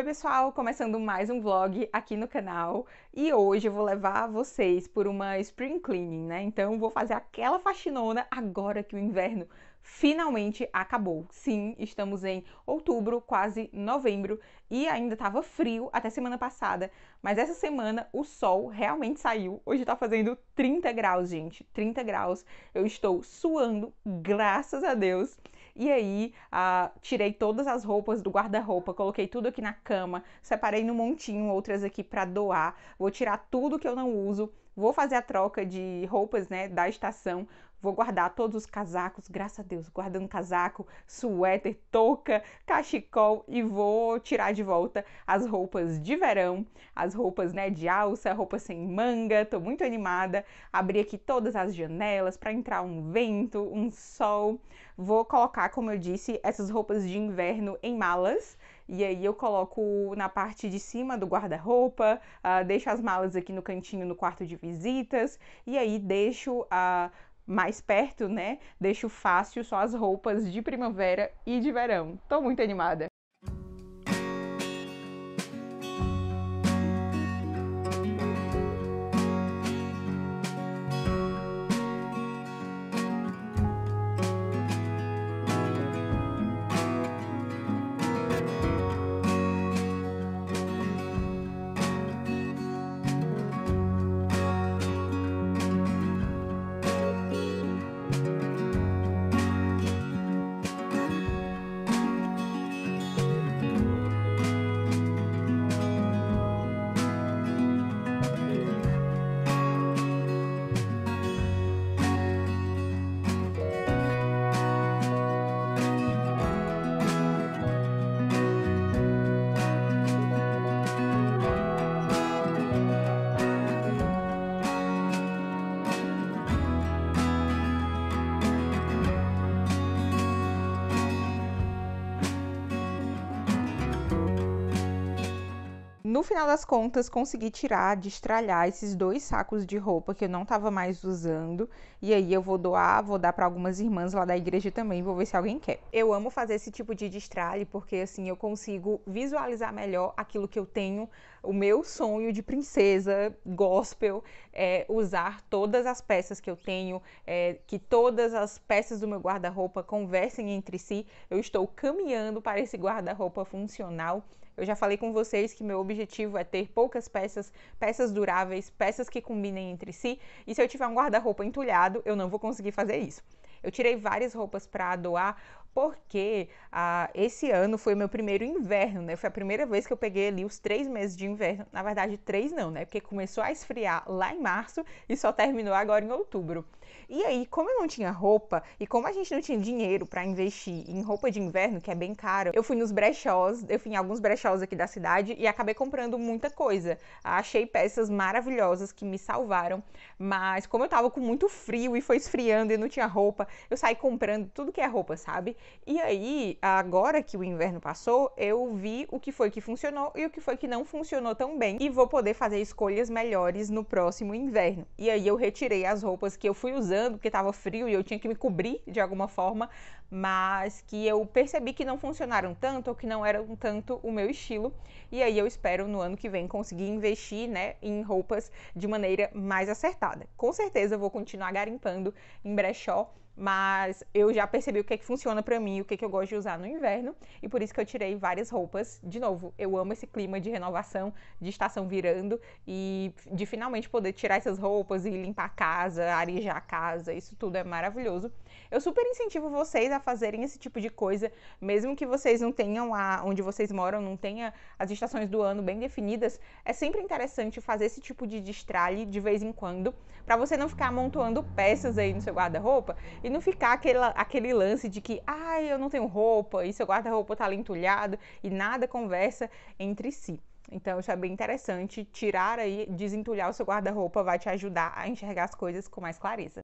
Oi pessoal, começando mais um vlog aqui no canal e hoje eu vou levar vocês por uma spring cleaning, né? Então vou fazer aquela faxinona agora que o inverno finalmente acabou. Sim, estamos em outubro, quase novembro e ainda estava frio até semana passada, mas essa semana o sol realmente saiu. Hoje está fazendo 30 graus, gente, 30 graus. Eu estou suando, graças a Deus. E aí, tirei todas as roupas do guarda-roupa, coloquei tudo aqui na cama, separei num montinho outras aqui para doar. Vou tirar tudo que eu não uso Vou fazer a troca de roupas, né, da estação. Vou guardar todos os casacos, graças a Deus, guardando casaco, suéter, touca, cachecol e vou tirar de volta as roupas de verão, as roupas, né, de alça, roupa sem manga. Tô muito animada. Abri aqui todas as janelas para entrar um vento, um sol. Vou colocar, como eu disse, essas roupas de inverno em malas e aí eu coloco na parte de cima do guarda-roupa, uh, deixo as malas aqui no cantinho no quarto de visitas, e aí deixo a. Uh, mais perto, né? Deixo fácil só as roupas de primavera e de verão. Tô muito animada. No final das contas, consegui tirar, destralhar esses dois sacos de roupa que eu não estava mais usando. E aí eu vou doar, vou dar para algumas irmãs lá da igreja também, vou ver se alguém quer. Eu amo fazer esse tipo de destralhe porque assim eu consigo visualizar melhor aquilo que eu tenho, o meu sonho de princesa gospel é usar todas as peças que eu tenho, é, que todas as peças do meu guarda-roupa conversem entre si. Eu estou caminhando para esse guarda-roupa funcional eu já falei com vocês que meu objetivo é ter poucas peças, peças duráveis, peças que combinem entre si, e se eu tiver um guarda-roupa entulhado, eu não vou conseguir fazer isso. Eu tirei várias roupas para doar porque ah, esse ano foi o meu primeiro inverno, né? Foi a primeira vez que eu peguei ali os três meses de inverno. Na verdade, três não, né? Porque começou a esfriar lá em março e só terminou agora em outubro. E aí, como eu não tinha roupa e como a gente não tinha dinheiro para investir em roupa de inverno, que é bem caro, eu fui nos brechós, eu fui em alguns brechós aqui da cidade e acabei comprando muita coisa. Achei peças maravilhosas que me salvaram, mas como eu tava com muito frio e foi esfriando e não tinha roupa, eu saí comprando tudo que é roupa, sabe? E aí, agora que o inverno passou, eu vi o que foi que funcionou e o que foi que não funcionou tão bem e vou poder fazer escolhas melhores no próximo inverno. E aí eu retirei as roupas que eu fui usando porque estava frio e eu tinha que me cobrir de alguma forma, mas que eu percebi que não funcionaram tanto ou que não eram tanto o meu estilo. E aí eu espero no ano que vem conseguir investir, né, em roupas de maneira mais acertada. Com certeza vou continuar garimpando em brechó mas eu já percebi o que é que funciona para mim, o que é que eu gosto de usar no inverno, e por isso que eu tirei várias roupas. De novo, eu amo esse clima de renovação, de estação virando e de finalmente poder tirar essas roupas e limpar a casa, arejar a casa, isso tudo é maravilhoso. Eu super incentivo vocês a fazerem esse tipo de coisa, mesmo que vocês não tenham a, onde vocês moram, não tenha as estações do ano bem definidas. É sempre interessante fazer esse tipo de destralhe de vez em quando, para você não ficar amontoando peças aí no seu guarda-roupa e não ficar aquela, aquele lance de que, ai, ah, eu não tenho roupa e seu guarda-roupa tá entulhado e nada conversa entre si. Então, isso é bem interessante. Tirar aí, desentulhar o seu guarda-roupa vai te ajudar a enxergar as coisas com mais clareza.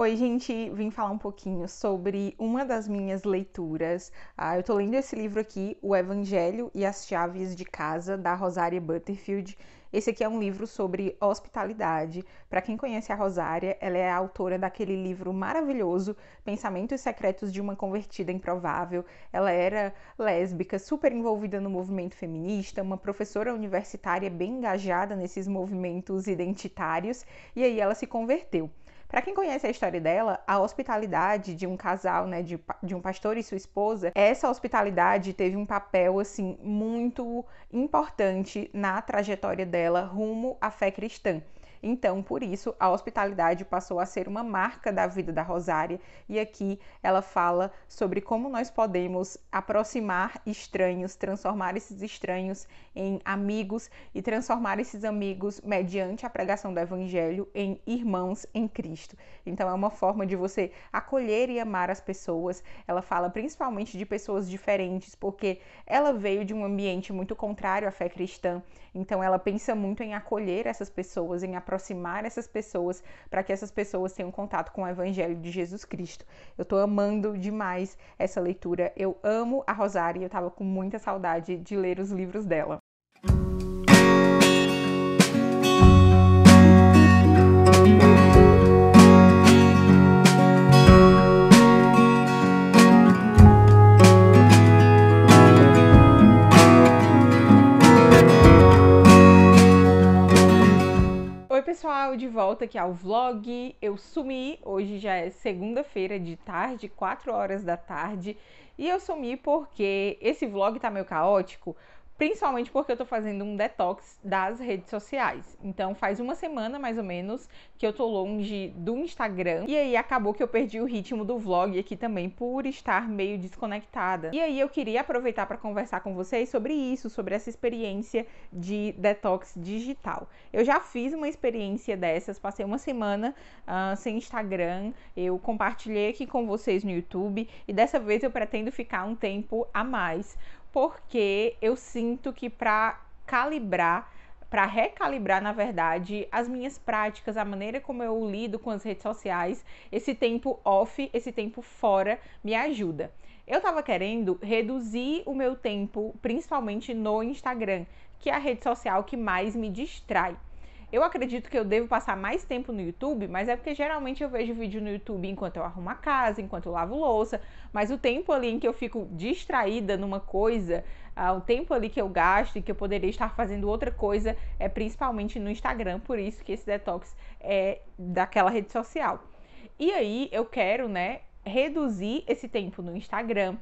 Oi, gente, vim falar um pouquinho sobre uma das minhas leituras. Ah, eu tô lendo esse livro aqui, O Evangelho e as Chaves de Casa, da Rosária Butterfield. Esse aqui é um livro sobre hospitalidade. Para quem conhece a Rosária, ela é a autora daquele livro maravilhoso, Pensamentos Secretos de uma Convertida Improvável. Ela era lésbica, super envolvida no movimento feminista, uma professora universitária bem engajada nesses movimentos identitários, e aí ela se converteu. Para quem conhece a história dela, a hospitalidade de um casal, né, de, de um pastor e sua esposa, essa hospitalidade teve um papel assim muito importante na trajetória dela rumo à fé cristã. Então, por isso, a hospitalidade passou a ser uma marca da vida da Rosária, e aqui ela fala sobre como nós podemos aproximar estranhos, transformar esses estranhos em amigos e transformar esses amigos, mediante a pregação do Evangelho, em irmãos em Cristo. Então, é uma forma de você acolher e amar as pessoas. Ela fala principalmente de pessoas diferentes, porque ela veio de um ambiente muito contrário à fé cristã então ela pensa muito em acolher essas pessoas, em aproximar essas pessoas para que essas pessoas tenham contato com o evangelho de Jesus Cristo. Eu estou amando demais essa leitura. Eu amo a Rosária e eu estava com muita saudade de ler os livros dela. pessoal, de volta aqui ao vlog. Eu sumi, hoje já é segunda-feira de tarde, 4 horas da tarde, e eu sumi porque esse vlog tá meio caótico, principalmente porque eu tô fazendo um detox das redes sociais. Então faz uma semana mais ou menos que eu tô longe do Instagram e aí acabou que eu perdi o ritmo do vlog aqui também por estar meio desconectada. E aí eu queria aproveitar para conversar com vocês sobre isso, sobre essa experiência de detox digital. Eu já fiz uma experiência dessas, passei uma semana uh, sem Instagram, eu compartilhei aqui com vocês no YouTube e dessa vez eu pretendo ficar um tempo a mais, porque eu sinto que para calibrar, para recalibrar, na verdade, as minhas práticas, a maneira como eu lido com as redes sociais, esse tempo off, esse tempo fora, me ajuda. Eu estava querendo reduzir o meu tempo, principalmente no Instagram, que é a rede social que mais me distrai. Eu acredito que eu devo passar mais tempo no YouTube, mas é porque geralmente eu vejo vídeo no YouTube enquanto eu arrumo a casa, enquanto eu lavo louça, mas o tempo ali em que eu fico distraída numa coisa, ah, o tempo ali que eu gasto e que eu poderia estar fazendo outra coisa é principalmente no Instagram, por isso que esse detox é daquela rede social. E aí eu quero, né, reduzir esse tempo no Instagram.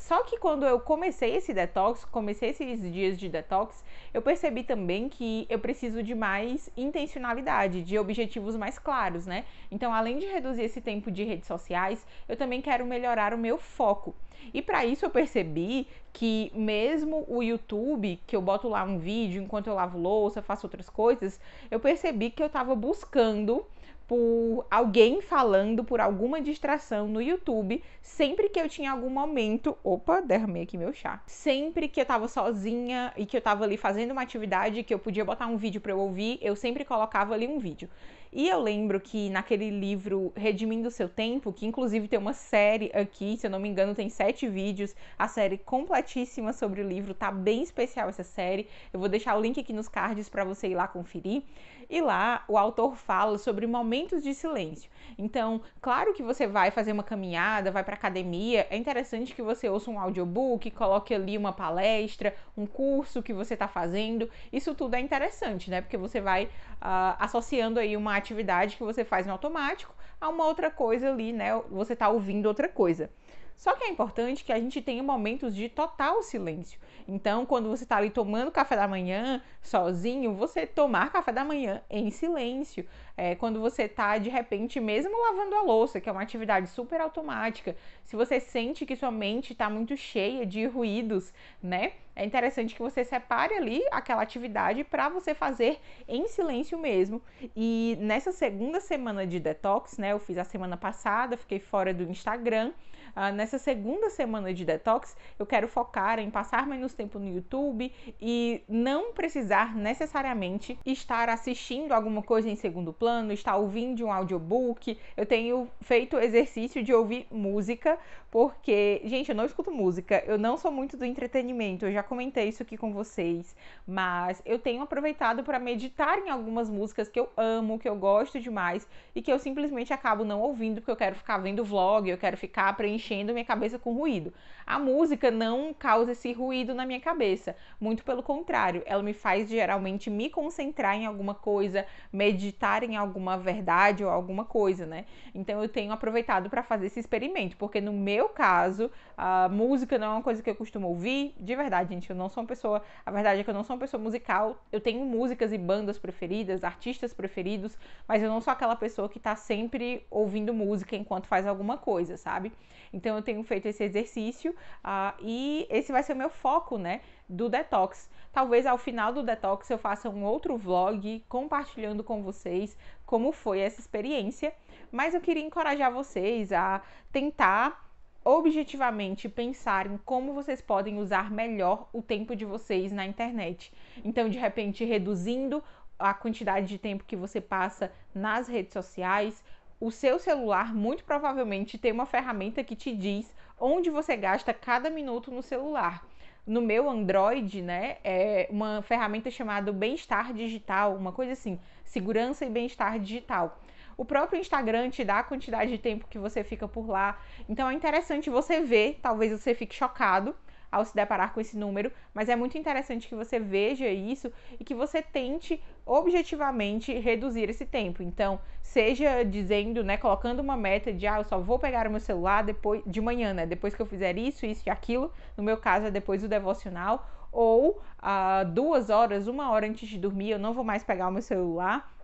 Só que quando eu comecei esse detox, comecei esses dias de detox, eu percebi também que eu preciso de mais intencionalidade, de objetivos mais claros, né? Então, além de reduzir esse tempo de redes sociais, eu também quero melhorar o meu foco. E para isso eu percebi que mesmo o YouTube, que eu boto lá um vídeo enquanto eu lavo louça, faço outras coisas, eu percebi que eu estava buscando por alguém falando, por alguma distração no YouTube, sempre que eu tinha algum momento. Opa, derramei aqui meu chá. Sempre que eu tava sozinha e que eu tava ali fazendo uma atividade que eu podia botar um vídeo para eu ouvir, eu sempre colocava ali um vídeo. E eu lembro que naquele livro Redimindo o Seu Tempo, que inclusive tem uma série aqui, se eu não me engano, tem sete vídeos, a série completíssima sobre o livro, tá bem especial essa série. Eu vou deixar o link aqui nos cards para você ir lá conferir. E lá o autor fala sobre momentos de silêncio. Então, claro que você vai fazer uma caminhada, vai para academia, é interessante que você ouça um audiobook, coloque ali uma palestra, um curso que você está fazendo. Isso tudo é interessante, né? Porque você vai uh, associando aí uma atividade que você faz no automático a uma outra coisa ali, né? Você está ouvindo outra coisa. Só que é importante que a gente tenha momentos de total silêncio. Então, quando você está ali tomando café da manhã sozinho, você tomar café da manhã em silêncio. É, quando você está, de repente, mesmo lavando a louça, que é uma atividade super automática, se você sente que sua mente está muito cheia de ruídos, né? É interessante que você separe ali aquela atividade para você fazer em silêncio mesmo. E nessa segunda semana de detox, né? Eu fiz a semana passada, fiquei fora do Instagram. Ah, nessa segunda semana de detox, eu quero focar em passar menos tempo no YouTube e não precisar necessariamente estar assistindo alguma coisa em segundo plano, estar ouvindo um audiobook. Eu tenho feito o exercício de ouvir música, porque, gente, eu não escuto música, eu não sou muito do entretenimento, eu já comentei isso aqui com vocês, mas eu tenho aproveitado para meditar em algumas músicas que eu amo, que eu gosto demais e que eu simplesmente acabo não ouvindo porque eu quero ficar vendo vlog, eu quero ficar preenchendo enchendo minha cabeça com ruído. A música não causa esse ruído na minha cabeça, muito pelo contrário, ela me faz geralmente me concentrar em alguma coisa, meditar em alguma verdade ou alguma coisa, né? Então eu tenho aproveitado para fazer esse experimento, porque no meu caso, a música não é uma coisa que eu costumo ouvir, de verdade, gente. Eu não sou uma pessoa. A verdade é que eu não sou uma pessoa musical. Eu tenho músicas e bandas preferidas, artistas preferidos, mas eu não sou aquela pessoa que tá sempre ouvindo música enquanto faz alguma coisa, sabe? Então eu tenho feito esse exercício uh, e esse vai ser o meu foco, né? Do detox. Talvez ao final do detox eu faça um outro vlog compartilhando com vocês como foi essa experiência, mas eu queria encorajar vocês a tentar objetivamente pensar em como vocês podem usar melhor o tempo de vocês na internet. Então, de repente, reduzindo a quantidade de tempo que você passa nas redes sociais, o seu celular muito provavelmente tem uma ferramenta que te diz onde você gasta cada minuto no celular. No meu Android, né, é uma ferramenta chamada Bem-Estar Digital, uma coisa assim, segurança e bem-estar digital o próprio Instagram te dá a quantidade de tempo que você fica por lá. Então é interessante você ver, talvez você fique chocado ao se deparar com esse número, mas é muito interessante que você veja isso e que você tente objetivamente reduzir esse tempo. Então, seja dizendo, né, colocando uma meta de ah, eu só vou pegar o meu celular depois de manhã, né, depois que eu fizer isso, isso e aquilo. No meu caso é depois do devocional ou ah, duas horas, uma hora antes de dormir, eu não vou mais pegar o meu celular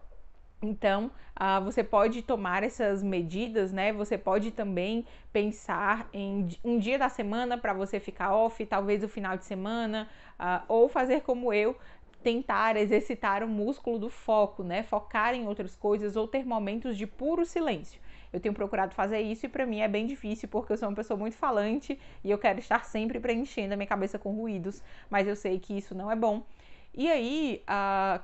então, ah, você pode tomar essas medidas, né? Você pode também pensar em um dia da semana para você ficar off, talvez o final de semana, ah, ou fazer como eu, tentar exercitar o músculo do foco, né? Focar em outras coisas ou ter momentos de puro silêncio. Eu tenho procurado fazer isso e para mim é bem difícil porque eu sou uma pessoa muito falante e eu quero estar sempre preenchendo a minha cabeça com ruídos, mas eu sei que isso não é bom e aí,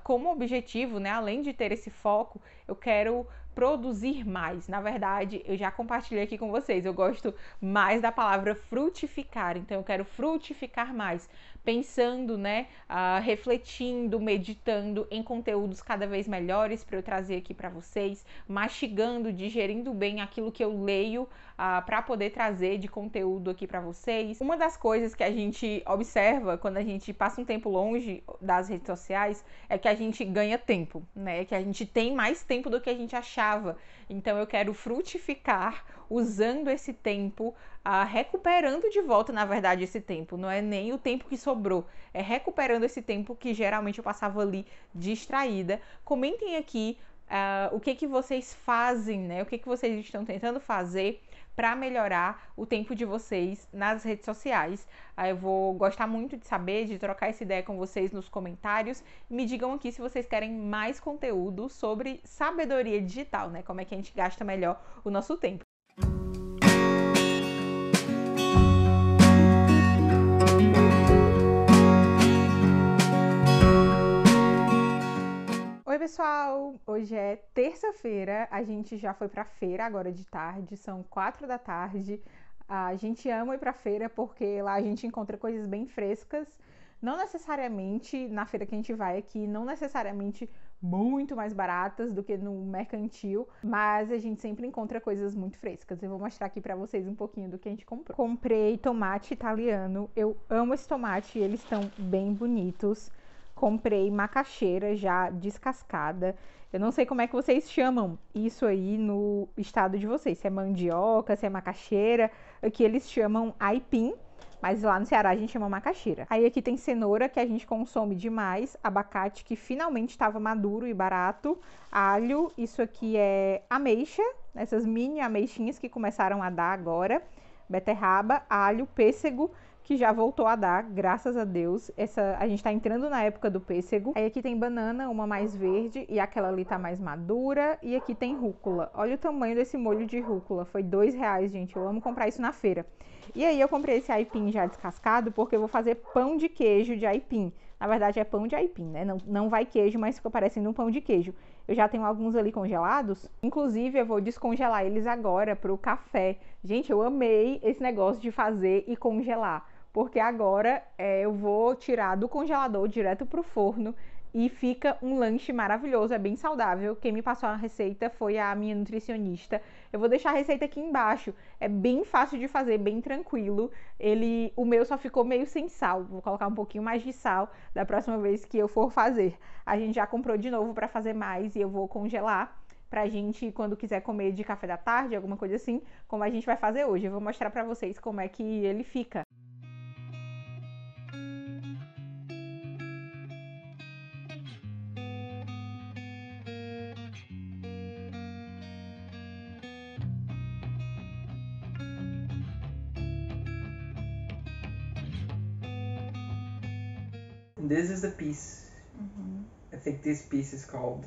como objetivo, né, além de ter esse foco, eu quero produzir mais. Na verdade, eu já compartilhei aqui com vocês, eu gosto mais da palavra frutificar, então eu quero frutificar mais, pensando, né, uh, refletindo, meditando em conteúdos cada vez melhores para eu trazer aqui para vocês, mastigando, digerindo bem aquilo que eu leio uh, ah, para poder trazer de conteúdo aqui para vocês. Uma das coisas que a gente observa quando a gente passa um tempo longe das redes sociais é que a gente ganha tempo, né? Que a gente tem mais tempo do que a gente achava. Então eu quero frutificar usando esse tempo, uh, recuperando de volta, na verdade, esse tempo. Não é nem o tempo que sobrou, é recuperando esse tempo que geralmente eu passava ali distraída. Comentem aqui uh, o que que vocês fazem, né? O que que vocês estão tentando fazer para melhorar o tempo de vocês nas redes sociais. Ah, eu vou gostar muito de saber, de trocar essa ideia com vocês nos comentários. Me digam aqui se vocês querem mais conteúdo sobre sabedoria digital, né? Como é que a gente gasta melhor o nosso tempo. Oi, pessoal! Hoje é terça-feira, a gente já foi pra feira agora de tarde, são quatro da tarde. A gente ama ir pra feira porque lá a gente encontra coisas bem frescas. Não necessariamente na feira que a gente vai aqui, não necessariamente muito mais baratas do que no mercantil, mas a gente sempre encontra coisas muito frescas. Eu vou mostrar aqui para vocês um pouquinho do que a gente comprou. Comprei tomate italiano. Eu amo esse tomate, eles estão bem bonitos comprei macaxeira já descascada. Eu não sei como é que vocês chamam isso aí no estado de vocês, se é mandioca, se é macaxeira. Aqui é eles chamam aipim, mas lá no Ceará a gente chama macaxeira. Aí aqui tem cenoura, que a gente consome demais, abacate, que finalmente estava maduro e barato, alho, isso aqui é ameixa, essas mini ameixinhas que começaram a dar agora, beterraba, alho, pêssego, que já voltou a dar, graças a Deus. Essa, a gente está entrando na época do pêssego. Aí aqui tem banana, uma mais verde, e aquela ali tá mais madura. E aqui tem rúcula. Olha o tamanho desse molho de rúcula. Foi dois reais, gente. Eu amo comprar isso na feira. E aí eu comprei esse aipim já descascado, porque eu vou fazer pão de queijo de aipim. Na verdade é pão de aipim, né? Não, não vai queijo, mas fica parecendo um pão de queijo. Eu já tenho alguns ali congelados. Inclusive, eu vou descongelar eles agora pro café. Gente, eu amei esse negócio de fazer e congelar porque agora é, eu vou tirar do congelador direto pro forno e fica um lanche maravilhoso, é bem saudável. Quem me passou a receita foi a minha nutricionista. Eu vou deixar a receita aqui embaixo. É bem fácil de fazer, bem tranquilo. Ele, o meu só ficou meio sem sal. Vou colocar um pouquinho mais de sal da próxima vez que eu for fazer. A gente já comprou de novo para fazer mais e eu vou congelar pra gente quando quiser comer de café da tarde, alguma coisa assim, como a gente vai fazer hoje. Eu vou mostrar para vocês como é que ele fica. a the piece. Mm-hmm. I think this piece is called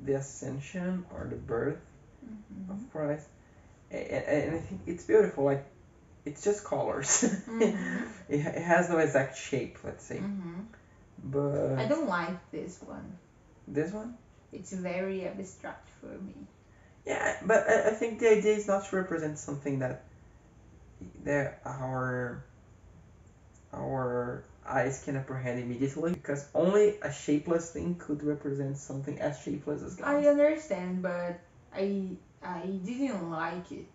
the Ascension or the Birth mm-hmm. of Christ, and, and, I think it's beautiful. Like it's just colors. Mm-hmm. it, it, has no exact shape, let's say. Mm-hmm. But I don't like this one. This one? It's very abstract for me. Yeah, but I, I think the idea is not to represent something that that our our eyes can apprehend immediately because only a shapeless thing could represent something as shapeless as God. I understand, but I I didn't like it.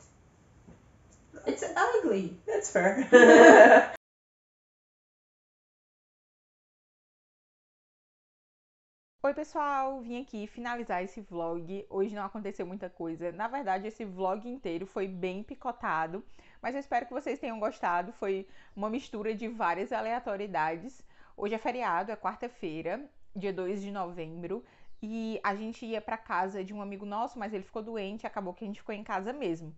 It's ugly. That's fair. Oi, pessoal! Vim aqui finalizar esse vlog. Hoje não aconteceu muita coisa. Na verdade, esse vlog inteiro foi bem picotado, mas eu espero que vocês tenham gostado. Foi uma mistura de várias aleatoriedades. Hoje é feriado, é quarta-feira, dia 2 de novembro, e a gente ia para casa de um amigo nosso, mas ele ficou doente, e acabou que a gente ficou em casa mesmo.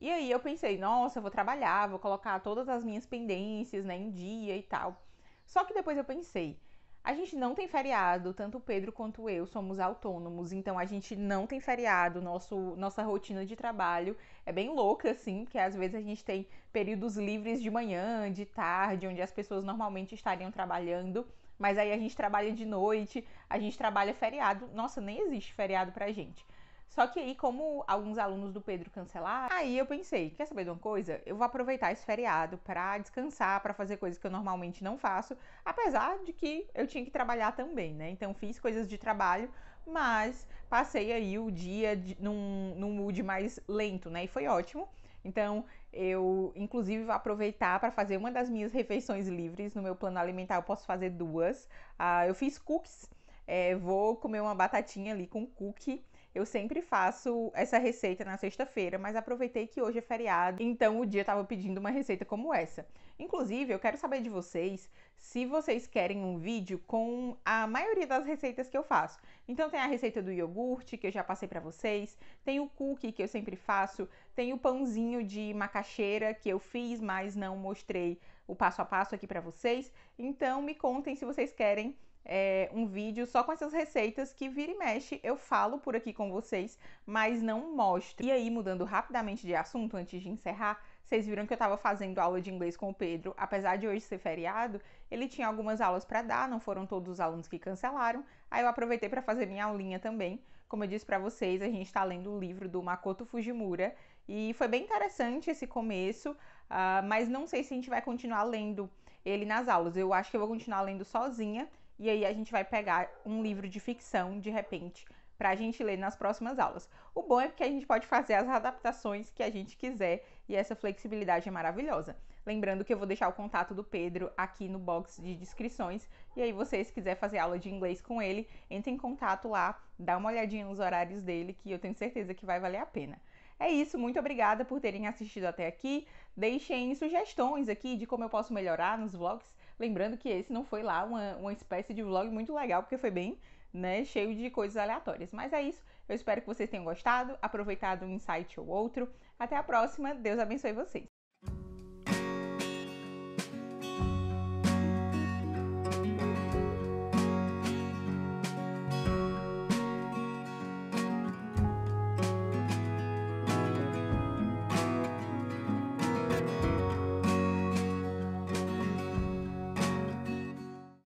E aí eu pensei, nossa, eu vou trabalhar, vou colocar todas as minhas pendências né, em dia e tal. Só que depois eu pensei, a gente não tem feriado, tanto o Pedro quanto eu somos autônomos, então a gente não tem feriado, nosso, nossa rotina de trabalho é bem louca, assim, porque às vezes a gente tem períodos livres de manhã, de tarde, onde as pessoas normalmente estariam trabalhando, mas aí a gente trabalha de noite, a gente trabalha feriado. Nossa, nem existe feriado pra gente. Só que aí, como alguns alunos do Pedro cancelaram, aí eu pensei, quer saber de uma coisa? Eu vou aproveitar esse feriado para descansar, para fazer coisas que eu normalmente não faço, apesar de que eu tinha que trabalhar também, né? Então fiz coisas de trabalho, mas passei aí o dia de, num, num mood mais lento, né? E foi ótimo. Então, eu inclusive vou aproveitar para fazer uma das minhas refeições livres. No meu plano alimentar, eu posso fazer duas. Ah, eu fiz cookies, é, vou comer uma batatinha ali com cookie eu sempre faço essa receita na sexta-feira, mas aproveitei que hoje é feriado, então o dia estava pedindo uma receita como essa. Inclusive, eu quero saber de vocês se vocês querem um vídeo com a maioria das receitas que eu faço. Então tem a receita do iogurte, que eu já passei para vocês, tem o cookie que eu sempre faço, tem o pãozinho de macaxeira que eu fiz, mas não mostrei o passo a passo aqui para vocês. Então me contem se vocês querem é, um vídeo só com essas receitas que vira e mexe eu falo por aqui com vocês, mas não mostro. E aí, mudando rapidamente de assunto antes de encerrar, vocês viram que eu estava fazendo aula de inglês com o Pedro, apesar de hoje ser feriado, ele tinha algumas aulas para dar, não foram todos os alunos que cancelaram. Aí eu aproveitei para fazer minha aulinha também. Como eu disse para vocês, a gente está lendo o livro do Makoto Fujimura e foi bem interessante esse começo, uh, mas não sei se a gente vai continuar lendo ele nas aulas. Eu acho que eu vou continuar lendo sozinha e aí a gente vai pegar um livro de ficção, de repente, para a gente ler nas próximas aulas. O bom é que a gente pode fazer as adaptações que a gente quiser e essa flexibilidade é maravilhosa. Lembrando que eu vou deixar o contato do Pedro aqui no box de descrições e aí vocês se quiser fazer aula de inglês com ele, entre em contato lá, dá uma olhadinha nos horários dele que eu tenho certeza que vai valer a pena. É isso, muito obrigada por terem assistido até aqui. Deixem sugestões aqui de como eu posso melhorar nos vlogs Lembrando que esse não foi lá uma, uma espécie de vlog muito legal, porque foi bem né, cheio de coisas aleatórias. Mas é isso. Eu espero que vocês tenham gostado, aproveitado um insight ou outro. Até a próxima. Deus abençoe vocês.